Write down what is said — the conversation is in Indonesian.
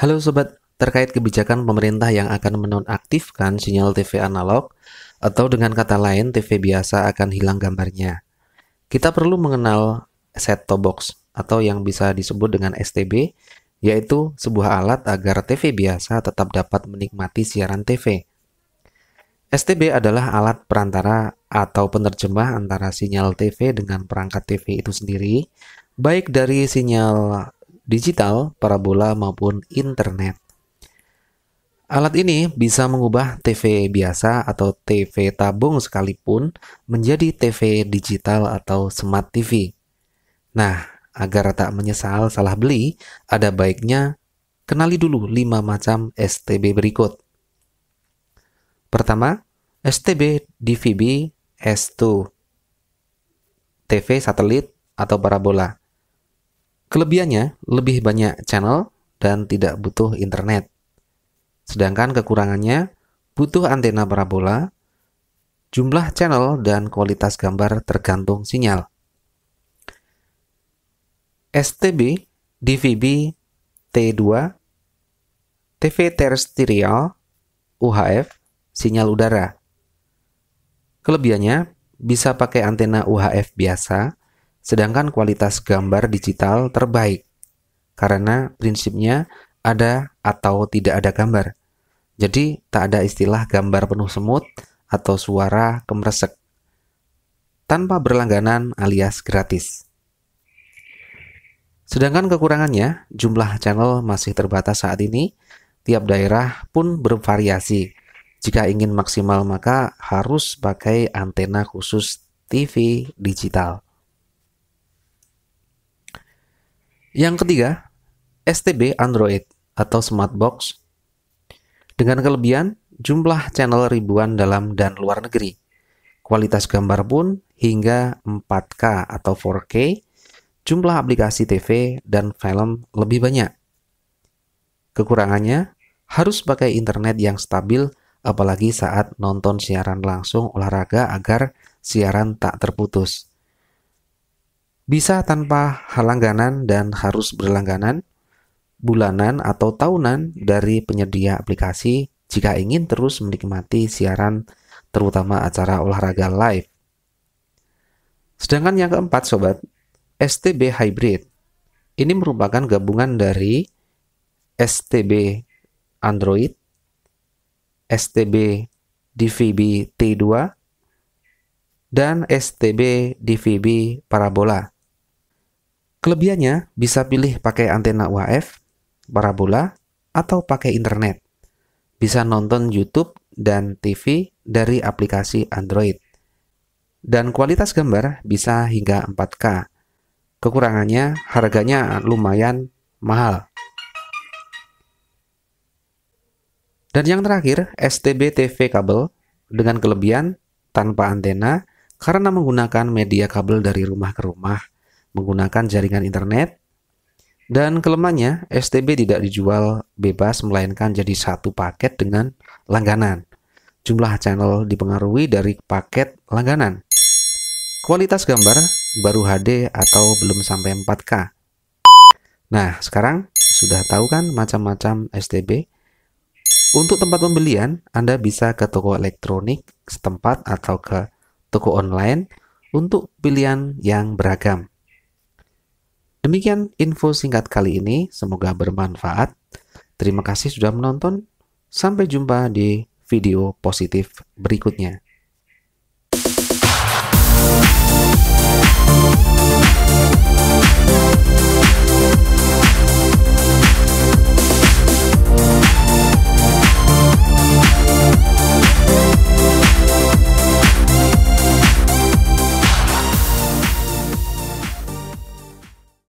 Halo sobat, terkait kebijakan pemerintah yang akan menonaktifkan sinyal TV analog atau dengan kata lain TV biasa akan hilang gambarnya. Kita perlu mengenal set-top box atau yang bisa disebut dengan STB, yaitu sebuah alat agar TV biasa tetap dapat menikmati siaran TV. STB adalah alat perantara atau penerjemah antara sinyal TV dengan perangkat TV itu sendiri, baik dari sinyal digital, parabola, maupun internet. Alat ini bisa mengubah TV biasa atau TV tabung sekalipun menjadi TV digital atau smart TV. Nah, agar tak menyesal salah beli, ada baiknya kenali dulu 5 macam STB berikut. Pertama, STB DVB S2 TV satelit atau parabola. Kelebihannya lebih banyak channel dan tidak butuh internet. Sedangkan kekurangannya butuh antena parabola, jumlah channel dan kualitas gambar tergantung sinyal. STB, DVB, T2, TV terestrial, UHF, sinyal udara. Kelebihannya bisa pakai antena UHF biasa Sedangkan kualitas gambar digital terbaik karena prinsipnya ada atau tidak ada gambar. Jadi tak ada istilah gambar penuh semut atau suara kemresek. Tanpa berlangganan alias gratis. Sedangkan kekurangannya, jumlah channel masih terbatas saat ini. Tiap daerah pun bervariasi. Jika ingin maksimal maka harus pakai antena khusus TV digital. Yang ketiga, STB Android atau Smartbox dengan kelebihan jumlah channel ribuan dalam dan luar negeri. Kualitas gambar pun hingga 4K atau 4K, jumlah aplikasi TV dan film lebih banyak. Kekurangannya, harus pakai internet yang stabil apalagi saat nonton siaran langsung olahraga agar siaran tak terputus. Bisa tanpa halangganan dan harus berlangganan bulanan atau tahunan dari penyedia aplikasi jika ingin terus menikmati siaran terutama acara olahraga live. Sedangkan yang keempat sobat, STB Hybrid. Ini merupakan gabungan dari STB Android, STB DVB T2, dan STB DVB Parabola. Kelebihannya bisa pilih pakai antena UHF, parabola, atau pakai internet. Bisa nonton YouTube dan TV dari aplikasi Android. Dan kualitas gambar bisa hingga 4K. Kekurangannya harganya lumayan mahal. Dan yang terakhir, STB TV kabel dengan kelebihan tanpa antena karena menggunakan media kabel dari rumah ke rumah menggunakan jaringan internet. Dan kelemahannya, STB tidak dijual bebas melainkan jadi satu paket dengan langganan. Jumlah channel dipengaruhi dari paket langganan. Kualitas gambar baru HD atau belum sampai 4K. Nah, sekarang sudah tahu kan macam-macam STB? Untuk tempat pembelian, Anda bisa ke toko elektronik setempat atau ke toko online untuk pilihan yang beragam. Demikian info singkat kali ini, semoga bermanfaat. Terima kasih sudah menonton. Sampai jumpa di video positif berikutnya.